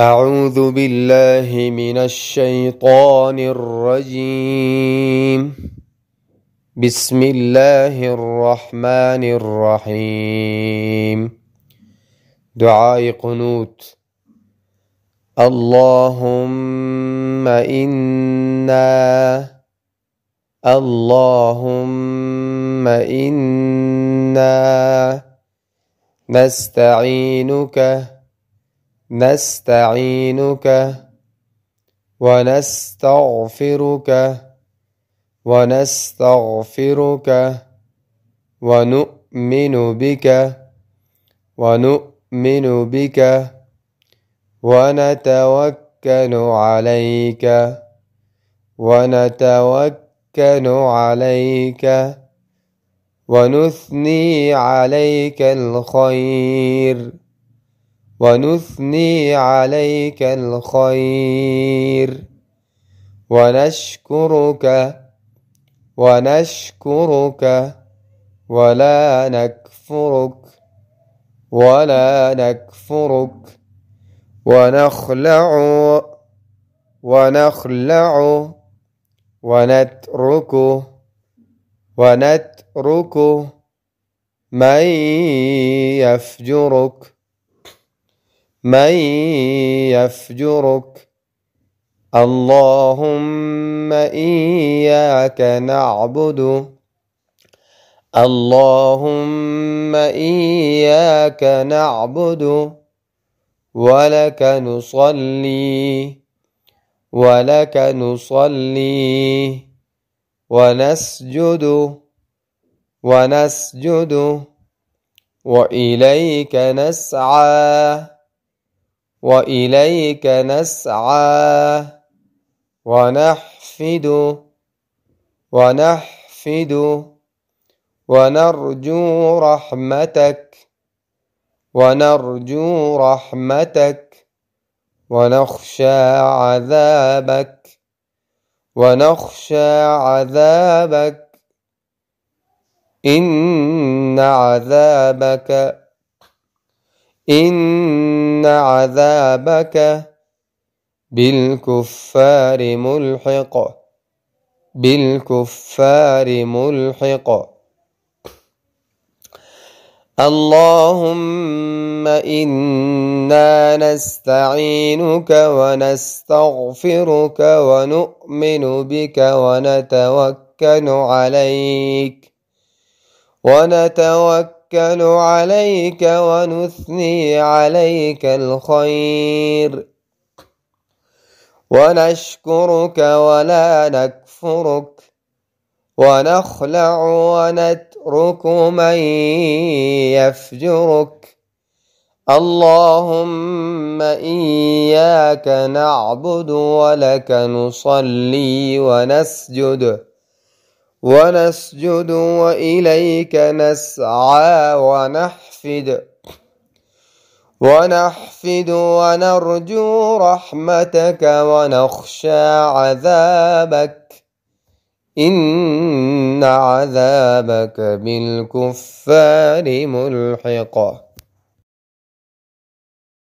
أعوذ بالله من الشيطان الرجيم بسم الله الرحمن الرحيم دعاء قنوت اللهم إنا اللهم إنا نستعينك نستعينك ونستغفرك ونستغفرك ونؤمن بك ونؤمن بك ونتوكل عليك ونتوكل عليك ونثني عليك الخير ونثني عليك الخير ونشكرك ونشكرك ولا نكفرك ولا نكفرك ونخلع ونخلع ونترك ونترك من يفجرك من يفجرك اللهم إياك نعبد اللهم إياك نعبد ولك نصلي ولك نصلي ونسجد ونسجد وإليك نسعى وإليك نسعى ونحفد ونحفد ونرجو رحمتك ونرجو رحمتك ونخشى عذابك ونخشى عذابك إن عذابك إن إن عذابك بالكفار ملحق بالكفار ملحق اللهم إنا نستعينك ونستغفرك ونؤمن بك ونتوكل عليك ونتوكل نتوكل عليك ونثني عليك الخير ونشكرك ولا نكفرك ونخلع ونترك من يفجرك اللهم إياك نعبد ولك نصلي ونسجد ونسجد وإليك نسعى ونحفد ونحفد ونرجو رحمتك ونخشى عذابك إن عذابك بالكفار ملحقه